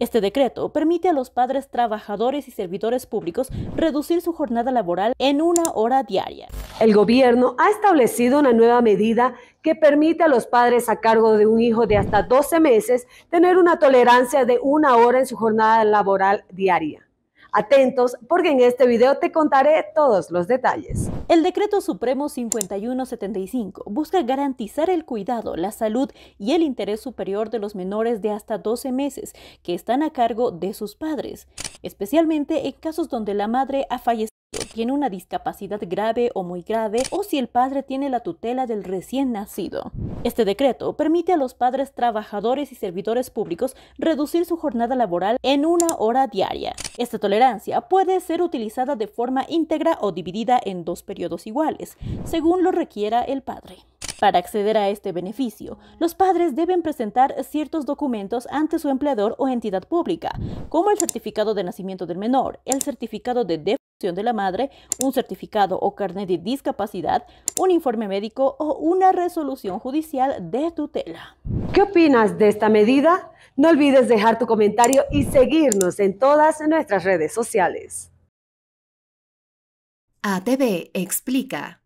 Este decreto permite a los padres trabajadores y servidores públicos reducir su jornada laboral en una hora diaria. El gobierno ha establecido una nueva medida que permite a los padres a cargo de un hijo de hasta 12 meses tener una tolerancia de una hora en su jornada laboral diaria. Atentos porque en este video te contaré todos los detalles. El Decreto Supremo 5175 busca garantizar el cuidado, la salud y el interés superior de los menores de hasta 12 meses que están a cargo de sus padres, especialmente en casos donde la madre ha fallecido tiene una discapacidad grave o muy grave o si el padre tiene la tutela del recién nacido. Este decreto permite a los padres trabajadores y servidores públicos reducir su jornada laboral en una hora diaria. Esta tolerancia puede ser utilizada de forma íntegra o dividida en dos periodos iguales, según lo requiera el padre. Para acceder a este beneficio, los padres deben presentar ciertos documentos ante su empleador o entidad pública, como el certificado de nacimiento del menor, el certificado de de la madre, un certificado o carnet de discapacidad, un informe médico o una resolución judicial de tutela. ¿Qué opinas de esta medida? No olvides dejar tu comentario y seguirnos en todas nuestras redes sociales. ATV explica.